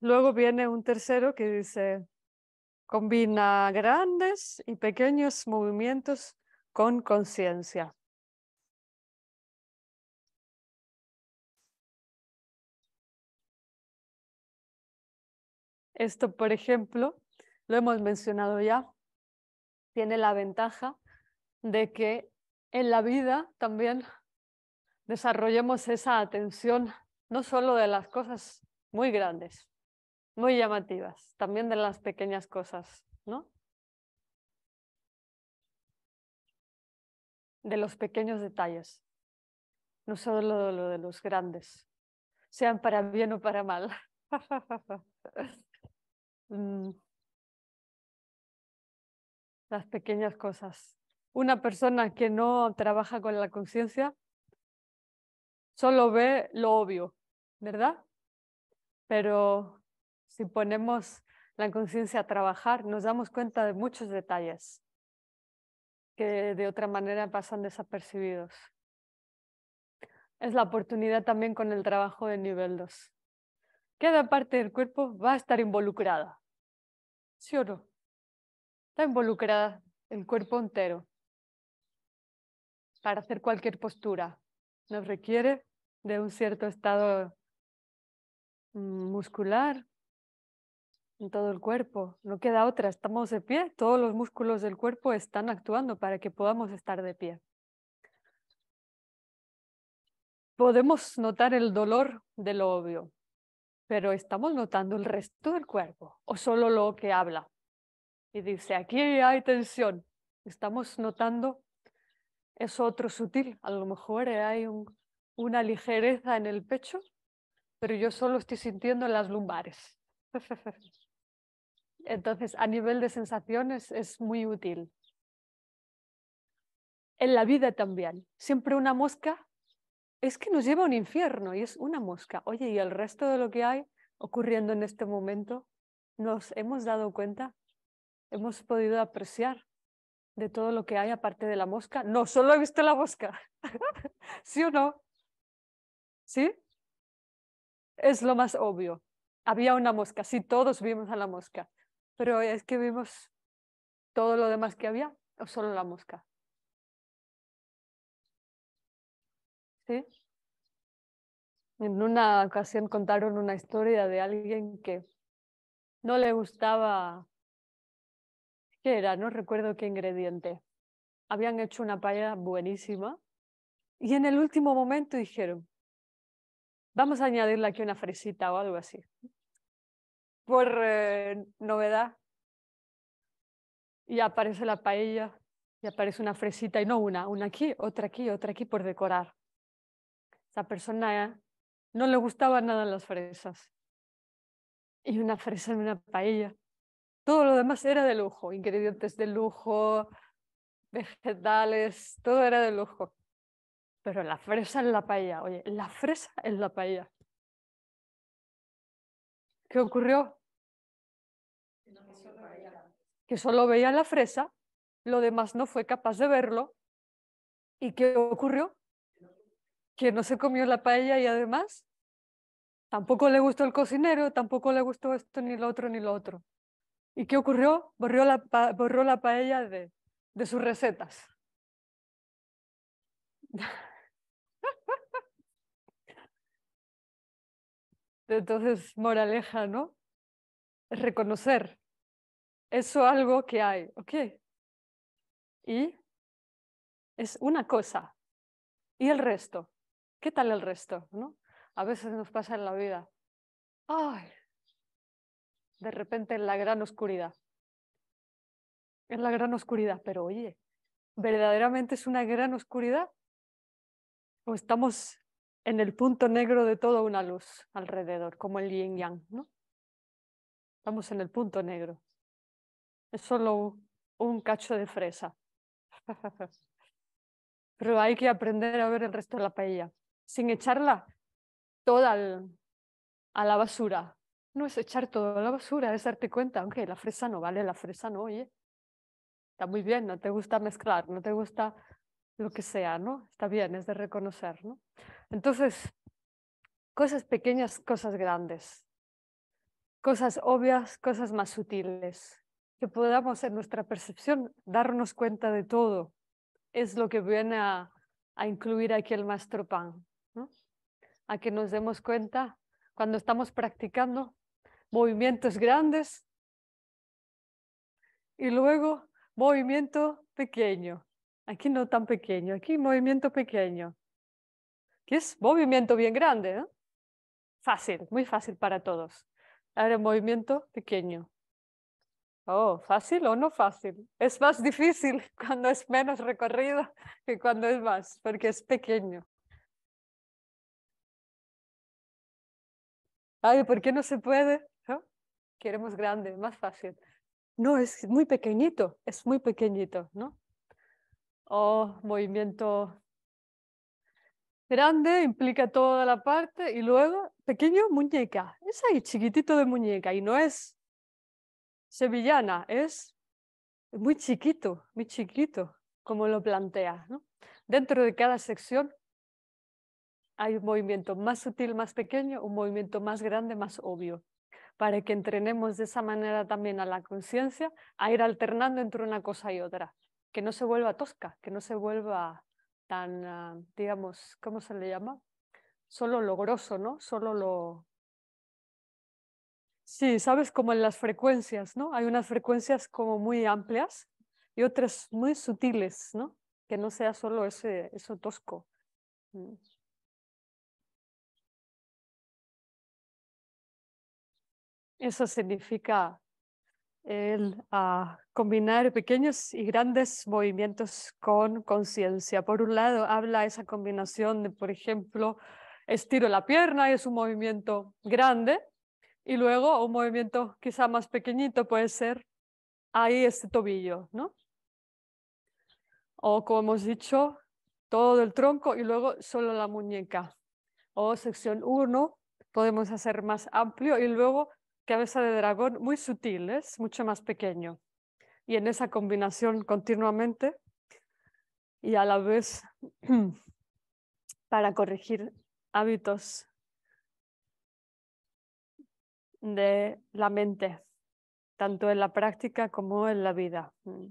Luego viene un tercero que dice, combina grandes y pequeños movimientos con conciencia. Esto, por ejemplo, lo hemos mencionado ya, tiene la ventaja de que en la vida también desarrollemos esa atención, no solo de las cosas muy grandes, muy llamativas, también de las pequeñas cosas, ¿no? De los pequeños detalles, no solo lo de los grandes, sean para bien o para mal. Mm. las pequeñas cosas. Una persona que no trabaja con la conciencia solo ve lo obvio, ¿verdad? Pero si ponemos la conciencia a trabajar, nos damos cuenta de muchos detalles que de otra manera pasan desapercibidos. Es la oportunidad también con el trabajo de nivel 2. Cada parte del cuerpo va a estar involucrada. ¿Sí o no? Está involucrada el cuerpo entero para hacer cualquier postura. Nos requiere de un cierto estado mm, muscular, en todo el cuerpo. No queda otra, estamos de pie, todos los músculos del cuerpo están actuando para que podamos estar de pie. Podemos notar el dolor de lo obvio, pero estamos notando el resto del cuerpo o solo lo que habla. Y dice, aquí hay tensión. Estamos notando eso otro sutil. A lo mejor hay una ligereza en el pecho, pero yo solo estoy sintiendo las lumbares. Entonces, a nivel de sensaciones es muy útil. En la vida también. Siempre una mosca es que nos lleva a un infierno y es una mosca. Oye, ¿y el resto de lo que hay ocurriendo en este momento? ¿Nos hemos dado cuenta? ¿Hemos podido apreciar de todo lo que hay aparte de la mosca? No, solo he visto la mosca. ¿Sí o no? ¿Sí? Es lo más obvio. Había una mosca, sí, todos vimos a la mosca. Pero es que vimos todo lo demás que había o solo la mosca. En una ocasión contaron una historia de alguien que no le gustaba, ¿qué era? No recuerdo qué ingrediente. Habían hecho una paella buenísima y en el último momento dijeron, vamos a añadirle aquí una fresita o algo así por eh, novedad. Y aparece la paella, y aparece una fresita, y no una, una aquí, otra aquí, otra aquí por decorar. Esa persona eh, no le gustaban nada las fresas. Y una fresa en una paella. Todo lo demás era de lujo, ingredientes de lujo, vegetales, todo era de lujo. Pero la fresa en la paella, oye, la fresa en la paella. ¿Qué ocurrió? Que solo veía la fresa, lo demás no fue capaz de verlo. ¿Y qué ocurrió? Que no se comió la paella y además tampoco le gustó el cocinero, tampoco le gustó esto ni lo otro ni lo otro. ¿Y qué ocurrió? Borrió la, borró la paella de, de sus recetas. Entonces, moraleja, ¿no? Reconocer eso algo que hay, ¿ok? Y es una cosa. ¿Y el resto? ¿Qué tal el resto? ¿no? A veces nos pasa en la vida. ¡Ay! De repente en la gran oscuridad. En la gran oscuridad, pero oye, ¿verdaderamente es una gran oscuridad? ¿O estamos en el punto negro de toda una luz alrededor, como el yin yang, ¿no? Estamos en el punto negro. Es solo un cacho de fresa. Pero hay que aprender a ver el resto de la paella, sin echarla toda a la basura. No es echar toda la basura, es darte cuenta, aunque la fresa no vale, la fresa no, oye. Está muy bien, no te gusta mezclar, no te gusta lo que sea, ¿no? Está bien, es de reconocer, ¿no? Entonces, cosas pequeñas, cosas grandes, cosas obvias, cosas más sutiles, que podamos en nuestra percepción darnos cuenta de todo, es lo que viene a, incluir aquí el maestro Pan, ¿no? a que nos demos cuenta cuando estamos practicando movimientos grandes y luego movimiento pequeño Aquí no tan pequeño, aquí movimiento pequeño. Que es movimiento bien grande, Fácil, muy fácil para todos. Ahora movimiento pequeño. Oh, fácil o no fácil. Es más difícil cuando es menos recorrido que cuando es más, porque es pequeño. Ay, ¿por qué no se puede? Queremos grande, más fácil. No, es muy pequeñito, es muy pequeñito, ¿no? O oh, movimiento grande, implica toda la parte y luego pequeño muñeca. Es ahí, chiquitito de muñeca y no es sevillana, es muy chiquito, muy chiquito, como lo plantea. Dentro de cada sección hay un movimiento más sutil, más pequeño, un movimiento más grande, más obvio, para que entrenemos de esa manera también a la conciencia a ir alternando entre una cosa y otra que no se vuelva tosca, que no se vuelva tan, ah, digamos, ¿cómo se le llama? Solo lo grosso, ¿no? Solo lo... Sí, sabes, como en las frecuencias, ¿no? Hay unas frecuencias como muy amplias y otras muy sutiles, ¿no? Que no sea solo ese, eso tosco. Mm. Eso significa el ah, combinar pequeños y grandes movimientos con conciencia. Por un lado, habla esa combinación de, por ejemplo, estiro la pierna y es un movimiento grande, y luego un movimiento quizá más pequeñito puede ser ahí este tobillo, ¿no? O como hemos dicho, todo el tronco y luego solo la muñeca. O sección uno, podemos hacer más amplio y luego cabeza de dragón muy sutil, ¿eh? es mucho más pequeño. Y en esa combinación continuamente y a la vez para corregir hábitos de la mente, tanto en la práctica como en la vida. Mm.